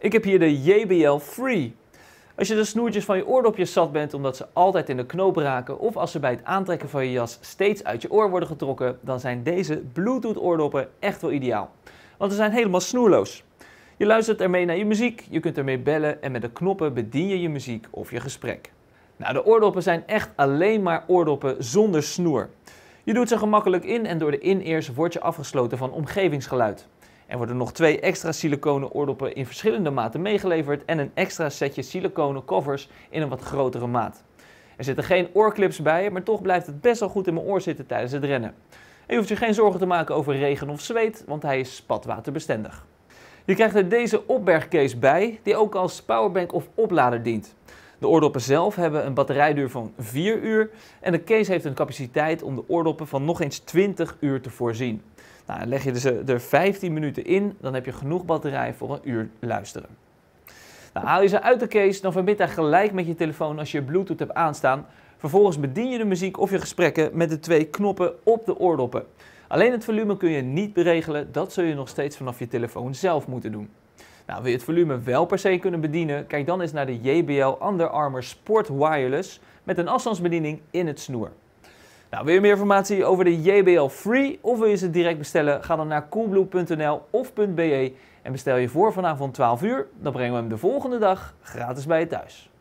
Ik heb hier de JBL Free. Als je de snoertjes van je oordopjes zat bent omdat ze altijd in de knoop raken of als ze bij het aantrekken van je jas steeds uit je oor worden getrokken, dan zijn deze Bluetooth oordoppen echt wel ideaal. Want ze zijn helemaal snoerloos. Je luistert ermee naar je muziek, je kunt ermee bellen en met de knoppen bedien je je muziek of je gesprek. Nou, de oordoppen zijn echt alleen maar oordoppen zonder snoer. Je doet ze gemakkelijk in en door de in-ears word je afgesloten van omgevingsgeluid. Er worden nog twee extra siliconen oordoppen in verschillende maten meegeleverd en een extra setje siliconen covers in een wat grotere maat. Er zitten geen oorclips bij, maar toch blijft het best wel goed in mijn oor zitten tijdens het rennen. En je hoeft je geen zorgen te maken over regen of zweet, want hij is spatwaterbestendig. Je krijgt er deze opbergcase bij, die ook als powerbank of oplader dient. De oordoppen zelf hebben een batterijduur van 4 uur en de case heeft een capaciteit om de oordoppen van nog eens 20 uur te voorzien. Nou, leg je ze dus, eh, er 15 minuten in, dan heb je genoeg batterij voor een uur luisteren. Nou, haal je ze uit de case, dan verbind hij gelijk met je telefoon als je Bluetooth hebt aanstaan. Vervolgens bedien je de muziek of je gesprekken met de twee knoppen op de oordoppen. Alleen het volume kun je niet beregelen, dat zul je nog steeds vanaf je telefoon zelf moeten doen. Nou, wil je het volume wel per se kunnen bedienen? Kijk dan eens naar de JBL Under Armour Sport Wireless met een afstandsbediening in het snoer. Nou, wil je meer informatie over de JBL Free of wil je ze direct bestellen? Ga dan naar coolblue.nl of .be en bestel je voor vanavond 12 uur. Dan brengen we hem de volgende dag gratis bij je thuis.